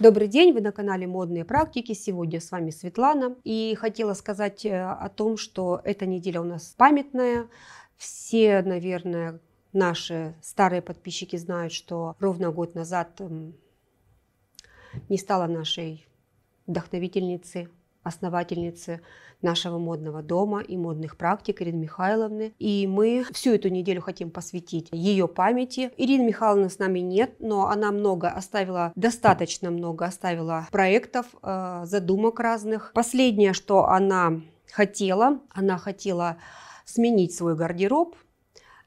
Добрый день, вы на канале «Модные практики». Сегодня с вами Светлана. И хотела сказать э, о том, что эта неделя у нас памятная. Все, наверное, наши старые подписчики знают, что ровно год назад эм, не стало нашей вдохновительницы основательницы нашего модного дома и модных практик Ирины Михайловны. И мы всю эту неделю хотим посвятить ее памяти. Ирина Михайловна с нами нет, но она много оставила, достаточно много оставила проектов, э, задумок разных. Последнее, что она хотела, она хотела сменить свой гардероб –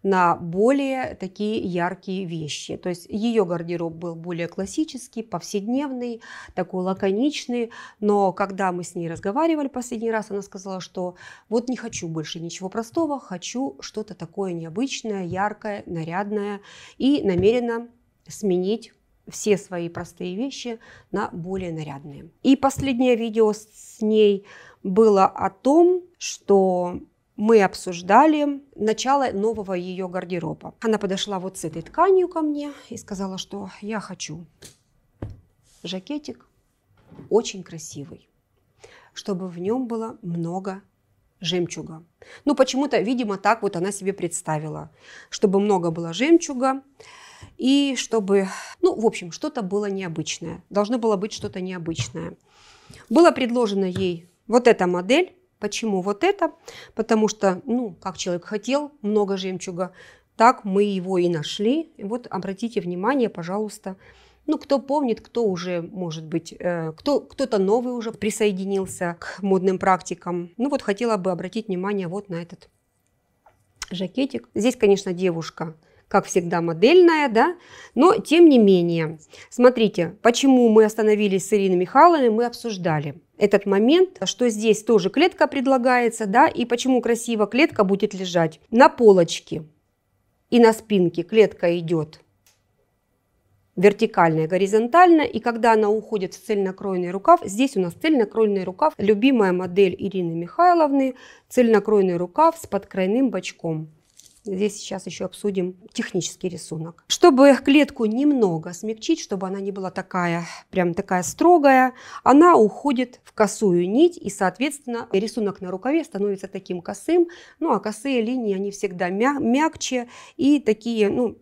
на более такие яркие вещи. То есть ее гардероб был более классический, повседневный, такой лаконичный. Но когда мы с ней разговаривали последний раз, она сказала, что вот не хочу больше ничего простого, хочу что-то такое необычное, яркое, нарядное и намерена сменить все свои простые вещи на более нарядные. И последнее видео с ней было о том, что мы обсуждали начало нового ее гардероба. Она подошла вот с этой тканью ко мне и сказала, что я хочу жакетик очень красивый, чтобы в нем было много жемчуга. Ну, почему-то, видимо, так вот она себе представила, чтобы много было жемчуга, и чтобы, ну, в общем, что-то было необычное. Должно было быть что-то необычное. Было предложено ей вот эта модель, Почему вот это? Потому что, ну, как человек хотел много жемчуга, так мы его и нашли. И вот обратите внимание, пожалуйста, ну, кто помнит, кто уже, может быть, э, кто, кто-то новый уже присоединился к модным практикам. Ну, вот хотела бы обратить внимание вот на этот жакетик. Здесь, конечно, девушка, как всегда, модельная, да, но тем не менее. Смотрите, почему мы остановились с Ириной Михайловной, мы обсуждали этот момент, что здесь тоже клетка предлагается, да, и почему красиво клетка будет лежать на полочке и на спинке клетка идет вертикально и горизонтально, и когда она уходит в цельнокройный рукав, здесь у нас цельнокройный рукав, любимая модель Ирины Михайловны, цельнокройный рукав с подкрайным бочком. Здесь сейчас еще обсудим технический рисунок. Чтобы клетку немного смягчить, чтобы она не была такая, прям такая строгая, она уходит в косую нить, и, соответственно, рисунок на рукаве становится таким косым. Ну, а косые линии, они всегда мя мягче и такие, ну,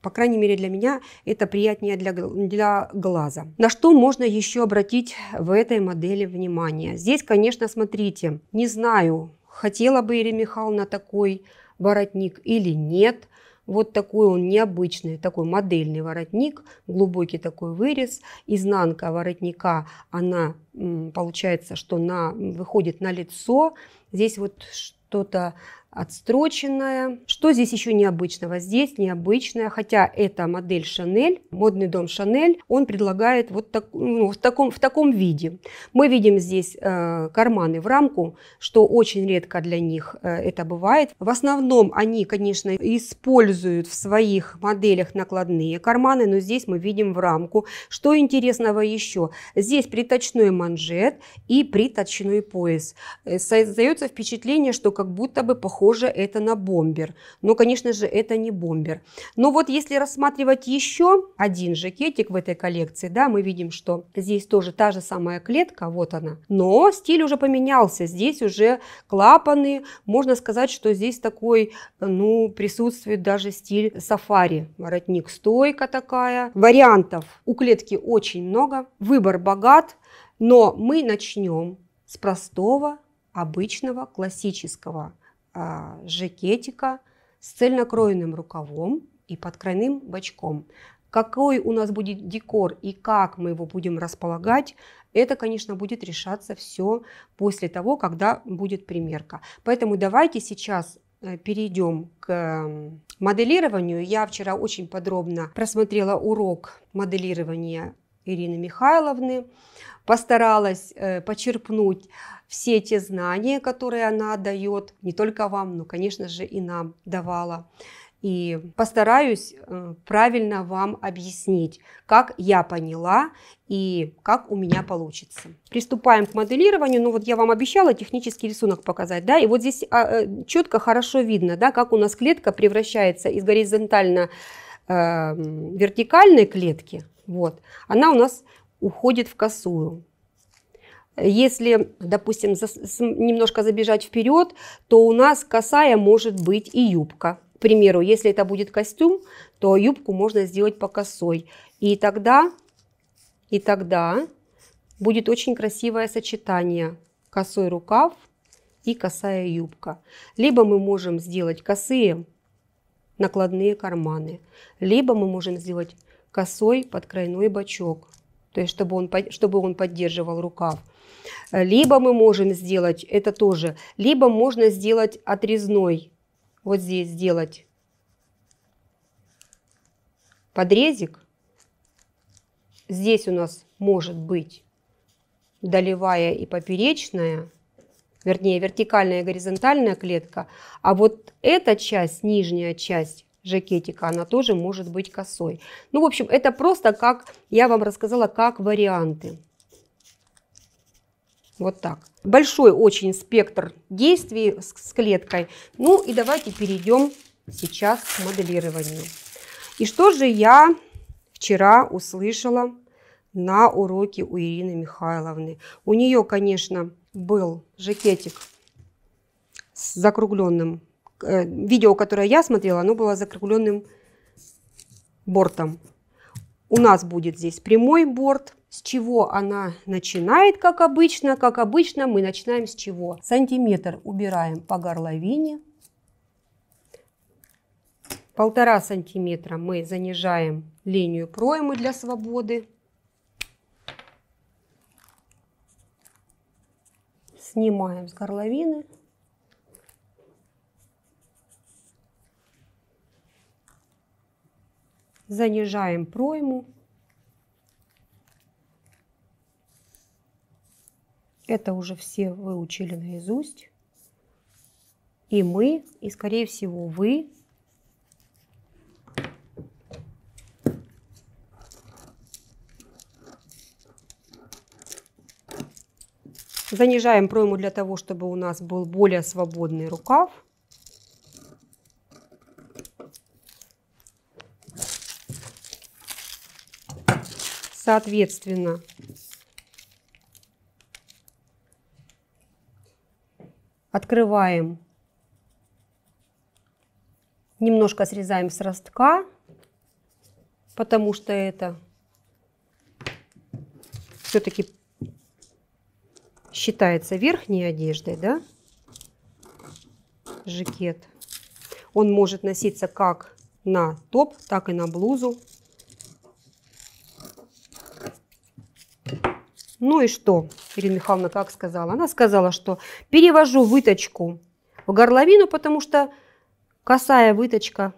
по крайней мере для меня это приятнее для, для глаза. На что можно еще обратить в этой модели внимание? Здесь, конечно, смотрите, не знаю, хотела бы Ирина Михайловна такой воротник или нет. Вот такой он необычный, такой модельный воротник, глубокий такой вырез. Изнанка воротника, она получается, что на, выходит на лицо. Здесь вот что-то отстроченная. Что здесь еще необычного? Здесь необычная, хотя это модель Шанель, модный дом Шанель, он предлагает вот так, ну, в, таком, в таком виде. Мы видим здесь э, карманы в рамку, что очень редко для них э, это бывает. В основном они, конечно, используют в своих моделях накладные карманы, но здесь мы видим в рамку. Что интересного еще? Здесь приточной манжет и приточной пояс. Э, Создается впечатление, что как будто бы похоже похоже это на бомбер. Но, конечно же, это не бомбер. Но вот если рассматривать еще один жакетик в этой коллекции, да, мы видим, что здесь тоже та же самая клетка, вот она. Но стиль уже поменялся. Здесь уже клапаны. Можно сказать, что здесь такой, ну, присутствует даже стиль сафари. Воротник стойка такая. Вариантов у клетки очень много. Выбор богат. Но мы начнем с простого, обычного, классического а, жакетика с цельнокроенным рукавом и под бочком. Какой у нас будет декор и как мы его будем располагать, это, конечно, будет решаться все после того, когда будет примерка. Поэтому давайте сейчас э, перейдем к эм, моделированию. Я вчера очень подробно просмотрела урок моделирования Ирины Михайловны, постаралась э, почерпнуть все те знания, которые она дает, не только вам, но, конечно же, и нам давала. И постараюсь э, правильно вам объяснить, как я поняла и как у меня получится. Приступаем к моделированию. Ну вот я вам обещала технический рисунок показать, да, и вот здесь а, э, четко, хорошо видно, да, как у нас клетка превращается из горизонтально вертикальной клетки вот. Она у нас уходит в косую. Если, допустим, немножко забежать вперед, то у нас косая может быть и юбка. К примеру, если это будет костюм, то юбку можно сделать по косой. И тогда, и тогда будет очень красивое сочетание косой рукав и косая юбка. Либо мы можем сделать косые накладные карманы, либо мы можем сделать косой под крайной бочок, то есть чтобы он, чтобы он поддерживал рукав. Либо мы можем сделать это тоже, либо можно сделать отрезной, вот здесь сделать подрезик. Здесь у нас может быть долевая и поперечная, вернее вертикальная и горизонтальная клетка, а вот эта часть, нижняя часть, жакетика, она тоже может быть косой. Ну, в общем, это просто как, я вам рассказала, как варианты. Вот так. Большой очень спектр действий с, с клеткой. Ну и давайте перейдем сейчас к моделированию. И что же я вчера услышала на уроке у Ирины Михайловны? У нее, конечно, был жакетик с закругленным Э, видео, которое я смотрела, оно было закругленным бортом. У нас будет здесь прямой борт. С чего она начинает, как обычно? Как обычно мы начинаем с чего? Сантиметр убираем по горловине. Полтора сантиметра мы занижаем линию проймы для свободы. Снимаем с горловины. занижаем пройму. Это уже все выучили наизусть. И мы, и скорее всего вы Занижаем пройму для того, чтобы у нас был более свободный рукав. соответственно. Открываем. Немножко срезаем с ростка, потому что это все-таки считается верхней одеждой, да? Жакет. Он может носиться как на топ, так и на блузу. Ну и что, Ирина Михайловна как сказала? Она сказала, что перевожу выточку в горловину, потому что косая выточка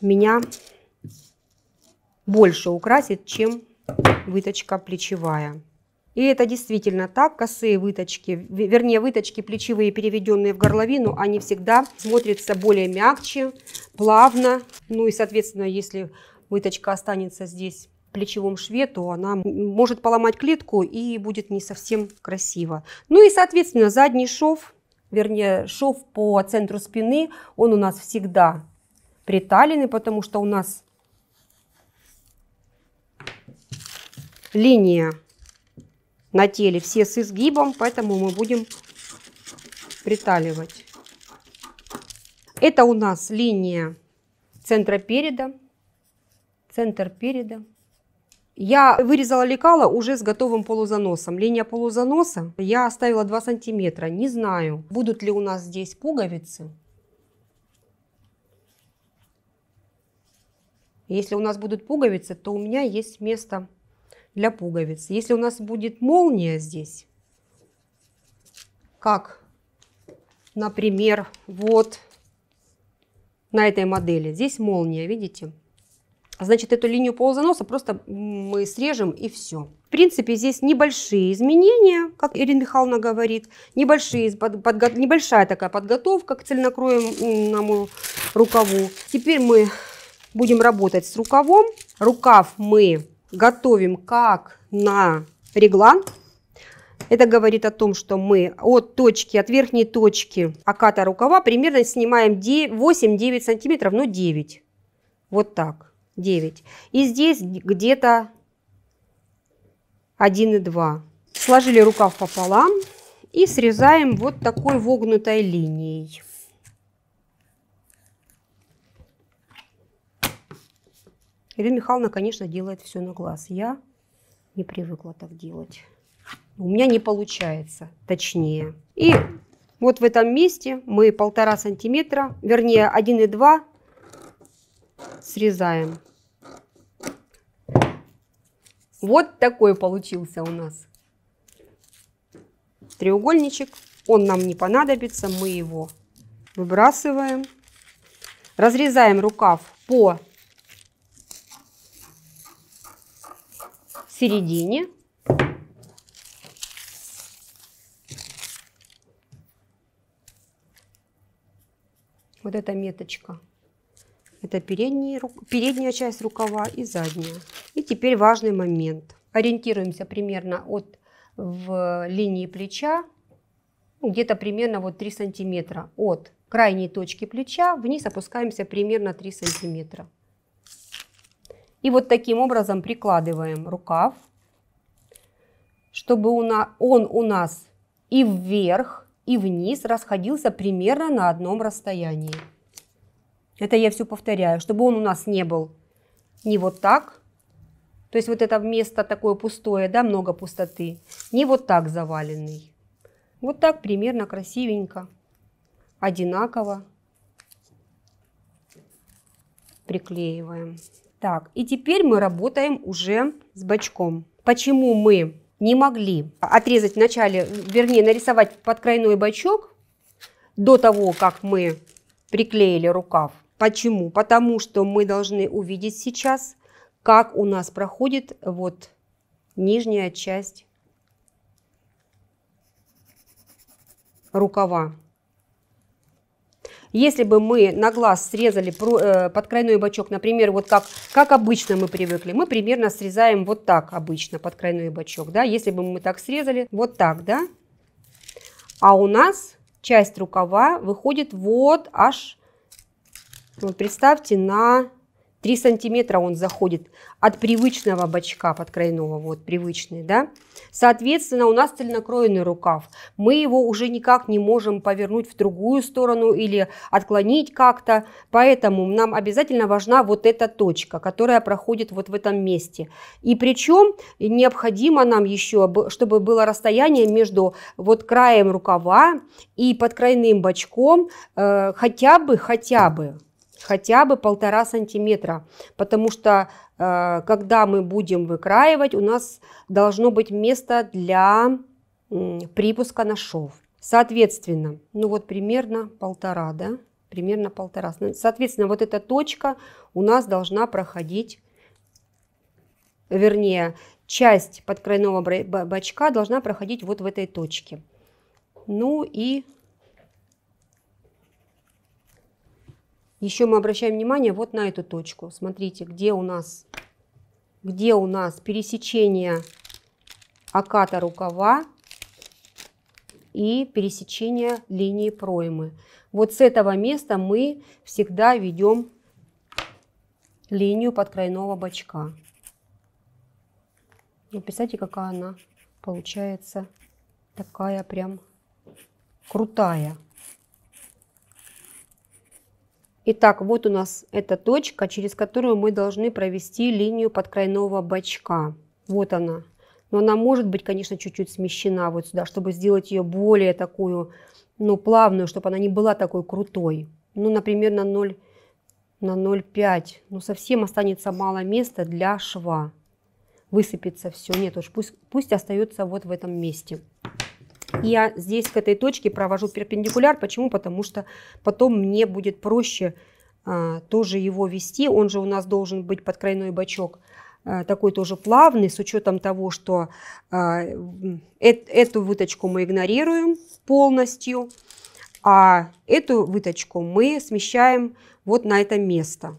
меня больше украсит, чем выточка плечевая. И это действительно так, косые выточки, вернее выточки плечевые, переведенные в горловину, они всегда смотрятся более мягче, плавно. Ну и, соответственно, если выточка останется здесь плечевом шве, то она может поломать клетку и будет не совсем красиво. Ну и, соответственно, задний шов, вернее, шов по центру спины, он у нас всегда приталенный, потому что у нас линия на теле все с изгибом, поэтому мы будем приталивать. Это у нас линия центра переда, центр переда. Я вырезала лекала уже с готовым полузаносом. Линия полузаноса я оставила 2 сантиметра. Не знаю, будут ли у нас здесь пуговицы. Если у нас будут пуговицы, то у меня есть место для пуговиц. Если у нас будет молния здесь, как, например, вот на этой модели. Здесь молния, видите? Видите? Значит, эту линию полузаноса просто мы срежем и все. В принципе, здесь небольшие изменения, как Ирина Михайловна говорит, небольшие, под, под, небольшая такая подготовка к цельнокроенному э, рукаву. Теперь мы будем работать с рукавом. Рукав мы готовим как на реглан. Это говорит о том, что мы от точки, от верхней точки оката рукава примерно снимаем 8-9 сантиметров, но ну, 9. Вот так. 9. И здесь где-то 1,2. Сложили рукав пополам и срезаем вот такой вогнутой линией. Ирина Михайловна, конечно, делает все на глаз. Я не привыкла так делать. У меня не получается, точнее. И вот в этом месте мы полтора сантиметра, вернее 1,2 срезаем. Вот такой получился у нас треугольничек. Он нам не понадобится, мы его выбрасываем. Разрезаем рукав по середине. Вот эта меточка. Это передний, передняя часть рукава и задняя. И теперь важный момент. Ориентируемся примерно от в линии плеча, ну, где-то примерно вот 3 сантиметра. От крайней точки плеча вниз опускаемся примерно 3 сантиметра. И вот таким образом прикладываем рукав, чтобы он у нас и вверх, и вниз расходился примерно на одном расстоянии. Это я все повторяю, чтобы он у нас не был не вот так, то есть вот это место такое пустое, да, много пустоты, не вот так заваленный. Вот так примерно красивенько, одинаково приклеиваем. Так, и теперь мы работаем уже с бачком. Почему мы не могли отрезать вначале, вернее, нарисовать подкрайной бачок до того, как мы приклеили рукав? Почему? Потому что мы должны увидеть сейчас, как у нас проходит вот нижняя часть рукава. Если бы мы на глаз срезали э, под крайной бачок, например, вот как, как обычно мы привыкли, мы примерно срезаем вот так обычно под крайной бачок, да, если бы мы так срезали, вот так, да, а у нас часть рукава выходит вот аж вот представьте, на 3 сантиметра он заходит от привычного бачка подкрайного, вот привычный, да. Соответственно, у нас цельнокроенный рукав. Мы его уже никак не можем повернуть в другую сторону или отклонить как-то, поэтому нам обязательно важна вот эта точка, которая проходит вот в этом месте. И причем необходимо нам еще, чтобы было расстояние между вот краем рукава и подкрайным бачком, э, хотя бы, хотя бы хотя бы полтора сантиметра, потому что э, когда мы будем выкраивать, у нас должно быть место для э, припуска на шов. Соответственно, ну вот примерно полтора, да, примерно полтора. Соответственно, вот эта точка у нас должна проходить, вернее, часть подкрайного бачка должна проходить вот в этой точке. Ну и Еще мы обращаем внимание вот на эту точку. Смотрите, где у нас, где у нас пересечение аката рукава и пересечение линии проймы. Вот с этого места мы всегда ведем линию подкрайного бочка. Ну, вот какая она получается такая прям крутая. Итак, вот у нас эта точка, через которую мы должны провести линию подкрайного бачка. Вот она. Но она может быть, конечно, чуть-чуть смещена вот сюда, чтобы сделать ее более такую, ну, плавную, чтобы она не была такой крутой. Ну, например, на 0 на 0,5. Ну, совсем останется мало места для шва. Высыпется все. Нет уж, пусть, пусть остается вот в этом месте. Я здесь к этой точке провожу перпендикуляр. Почему? Потому что потом мне будет проще а, тоже его вести. Он же у нас должен быть под крайной бачок а, такой тоже плавный, с учетом того, что а, э, эту выточку мы игнорируем полностью, а эту выточку мы смещаем вот на это место,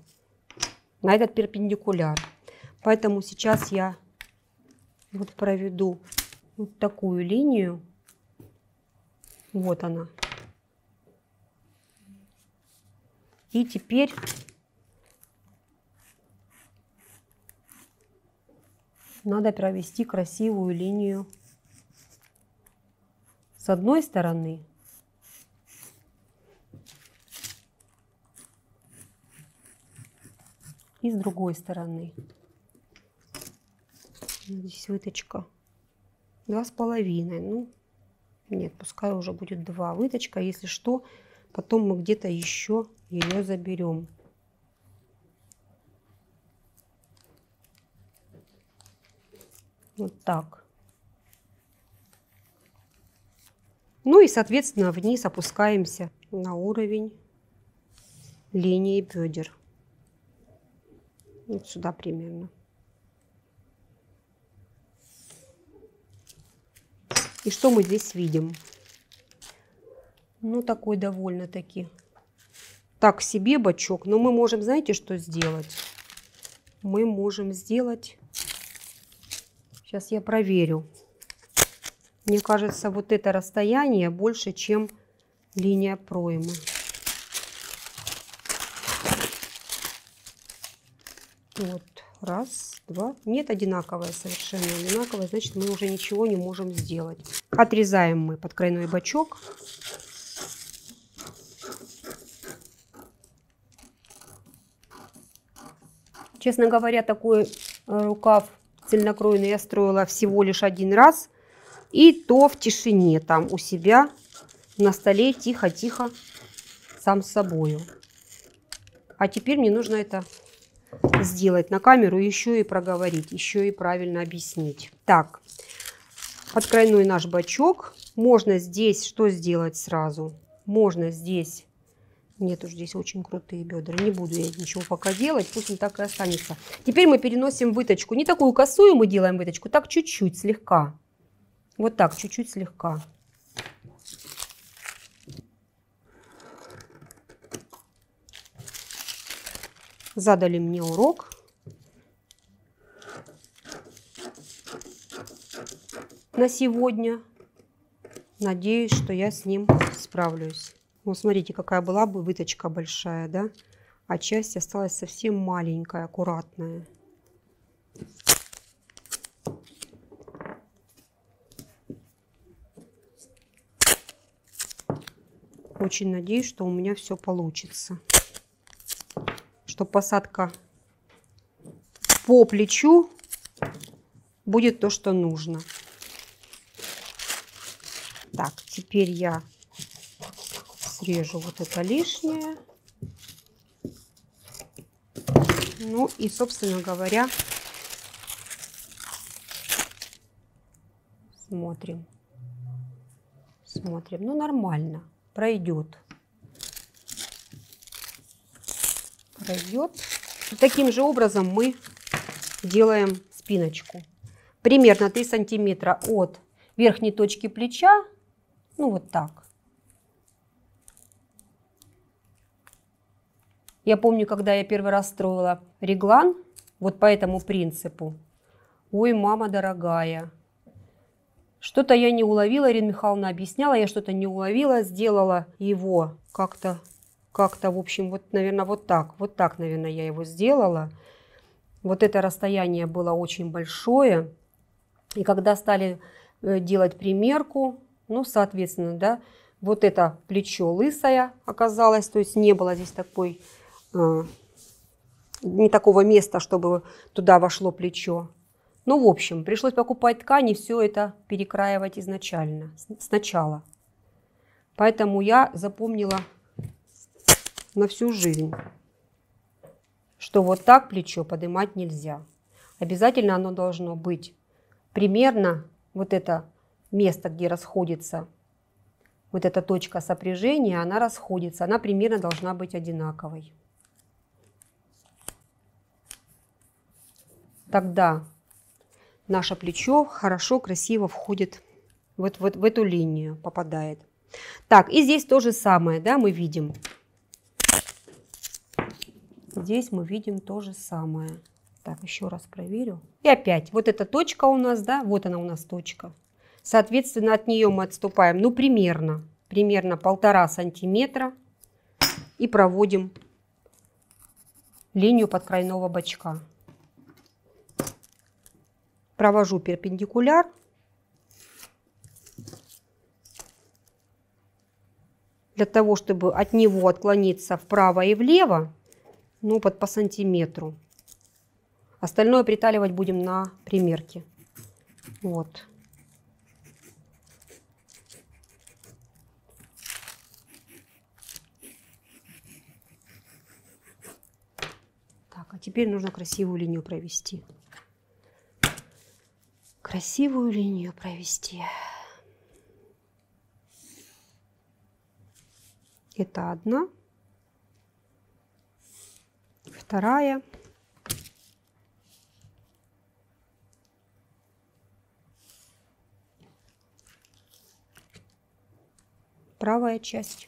на этот перпендикуляр. Поэтому сейчас я вот проведу вот такую линию вот она. И теперь надо провести красивую линию с одной стороны и с другой стороны. Здесь выточка два с половиной. Ну, нет, пускай уже будет два выточка. Если что, потом мы где-то еще ее заберем. Вот так. Ну и, соответственно, вниз опускаемся на уровень линии бедер. Вот сюда примерно. И что мы здесь видим? Ну, такой довольно-таки так себе бачок. Но мы можем, знаете, что сделать? Мы можем сделать... Сейчас я проверю. Мне кажется, вот это расстояние больше, чем линия проймы. Вот, раз, два. Нет, одинаковое совершенно одинаковое, значит, мы уже ничего не можем сделать. Отрезаем мы подкрайной бачок. Честно говоря, такой э, рукав цельнокроенный я строила всего лишь один раз. И то в тишине там у себя на столе тихо-тихо сам с собою. А теперь мне нужно это сделать на камеру, еще и проговорить, еще и правильно объяснить. Так, под крайной наш бачок. Можно здесь что сделать сразу? Можно здесь... Нет уж, здесь очень крутые бедра. Не буду я ничего пока делать, пусть он так и останется. Теперь мы переносим выточку. Не такую косую мы делаем выточку, так чуть-чуть, слегка. Вот так, чуть-чуть слегка. Задали мне урок. на сегодня. Надеюсь, что я с ним справлюсь. Ну, смотрите, какая была бы выточка большая, да? А часть осталась совсем маленькая, аккуратная. Очень надеюсь, что у меня все получится. Что посадка по плечу будет то, что нужно. Теперь я срежу вот это лишнее. Ну и, собственно говоря, смотрим. Смотрим. Ну, нормально. Пройдет. Пройдет. И таким же образом мы делаем спиночку. Примерно 3 сантиметра от верхней точки плеча ну, вот так. Я помню, когда я первый раз строила реглан, вот по этому принципу. Ой, мама дорогая, что-то я не уловила, Ирина Михайловна объясняла, я что-то не уловила, сделала его как-то, как-то, в общем, вот, наверное, вот так, вот так, наверное, я его сделала. Вот это расстояние было очень большое. И когда стали э, делать примерку, ну, соответственно, да, вот это плечо лысое оказалось, то есть не было здесь такой, э, не такого места, чтобы туда вошло плечо. Ну, в общем, пришлось покупать ткани, все это перекраивать изначально, сначала. Поэтому я запомнила на всю жизнь, что вот так плечо поднимать нельзя. Обязательно оно должно быть примерно вот это место, где расходится вот эта точка сопряжения, она расходится, она примерно должна быть одинаковой. Тогда наше плечо хорошо, красиво входит вот, вот в эту линию, попадает. Так, и здесь то же самое, да, мы видим. Здесь мы видим то же самое. Так, еще раз проверю. И опять, вот эта точка у нас, да, вот она у нас точка. Соответственно, от нее мы отступаем, ну, примерно, примерно полтора сантиметра и проводим линию подкрайного бочка. Провожу перпендикуляр. Для того, чтобы от него отклониться вправо и влево, ну, под по сантиметру. Остальное приталивать будем на примерке. Вот. А теперь нужно красивую линию провести. Красивую линию провести. Это одна. Вторая. правая часть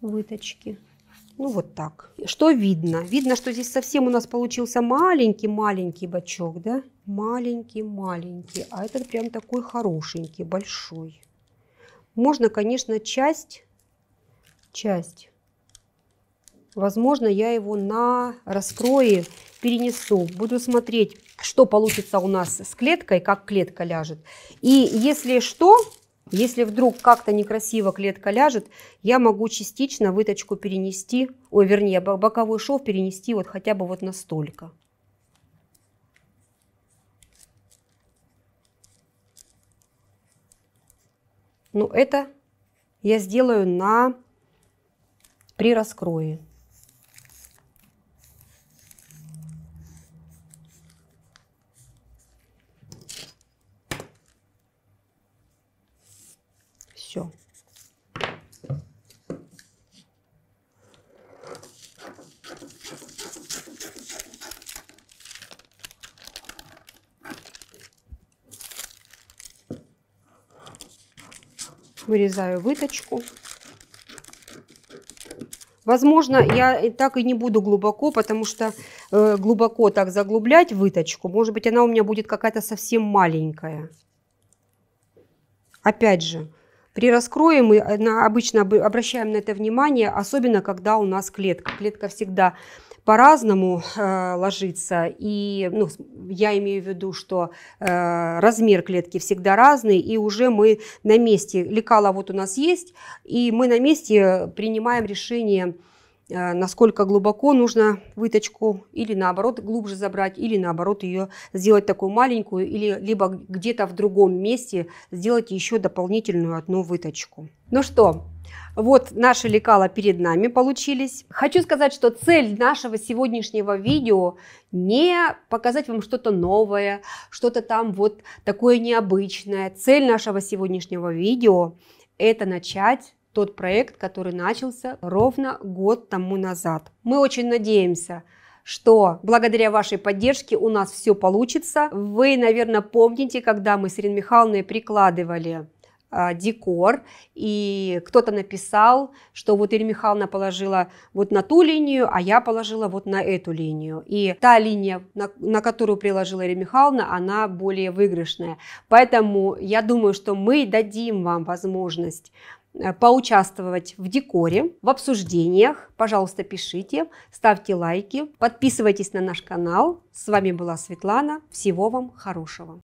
выточки ну вот так. Что видно? Видно, что здесь совсем у нас получился маленький-маленький бачок, да? Маленький-маленький. А этот прям такой хорошенький, большой. Можно, конечно, часть, часть. Возможно, я его на раскрое перенесу. Буду смотреть, что получится у нас с клеткой, как клетка ляжет. И если что, если вдруг как-то некрасиво клетка ляжет, я могу частично выточку перенести, ой, вернее, боковой шов перенести вот хотя бы вот настолько. Ну, это я сделаю на при раскрое. вырезаю выточку. Возможно, я и так и не буду глубоко, потому что э, глубоко так заглублять выточку, может быть, она у меня будет какая-то совсем маленькая. Опять же, при раскрое мы э, обычно обращаем на это внимание, особенно когда у нас клетка. Клетка всегда по-разному э, ложится. И ну, я имею в виду, что э, размер клетки всегда разный, и уже мы на месте, лекала вот у нас есть, и мы на месте принимаем решение Э, насколько глубоко нужно выточку или наоборот глубже забрать, или наоборот ее сделать такую маленькую, или либо где-то в другом месте сделать еще дополнительную одну выточку. Ну что, вот наши лекала перед нами получились. Хочу сказать, что цель нашего сегодняшнего видео не показать вам что-то новое, что-то там вот такое необычное. Цель нашего сегодняшнего видео – это начать тот проект, который начался ровно год тому назад. Мы очень надеемся, что благодаря вашей поддержке у нас все получится. Вы, наверное, помните, когда мы с Ириной Михайловной прикладывали а, декор, и кто-то написал, что вот Ирина Михайловна положила вот на ту линию, а я положила вот на эту линию. И та линия, на, на которую приложила Ирина Михайловна, она более выигрышная. Поэтому я думаю, что мы дадим вам возможность Э, поучаствовать в декоре, в обсуждениях. Пожалуйста, пишите, ставьте лайки, подписывайтесь на наш канал. С вами была Светлана. Всего вам хорошего.